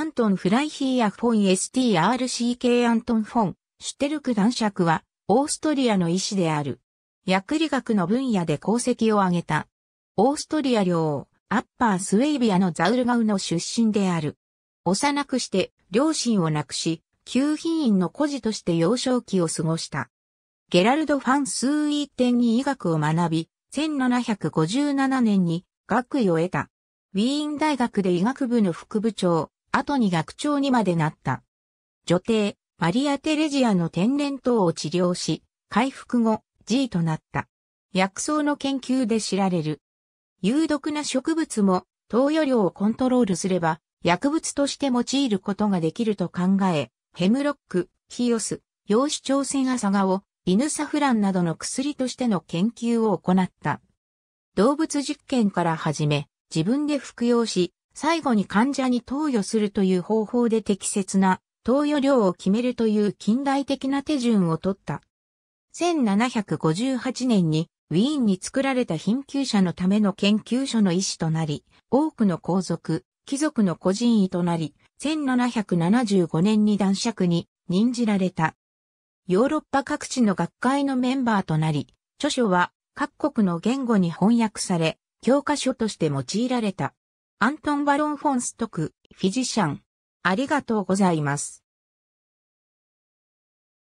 アントン・フライヒーアフォン STRCK アントン・フォン、シュテルク男爵は、オーストリアの医師である。薬理学の分野で功績を挙げた。オーストリア領、アッパースウェイビアのザウルガウの出身である。幼くして、両親を亡くし、旧品院の孤児として幼少期を過ごした。ゲラルド・ファン・スーイーテンに医学を学び、1757年に学位を得た。ウィーン大学で医学部の副部長、後に学長にまでなった。女帝、マリア・テレジアの天然痘を治療し、回復後、G となった。薬草の研究で知られる。有毒な植物も投与量をコントロールすれば薬物として用いることができると考え、ヘムロック、ヒオス、陽子調整アサガイ犬サフランなどの薬としての研究を行った。動物実験から始め、自分で服用し、最後に患者に投与するという方法で適切な投与量を決めるという近代的な手順を取った。1758年にウィーンに作られた貧窮者のための研究所の医師となり、多くの皇族、貴族の個人医となり、1775年に男爵に任じられた。ヨーロッパ各地の学会のメンバーとなり、著書は各国の言語に翻訳され、教科書として用いられた。アントン・バロン・フォンストク、フィジシャン。ありがとうございます。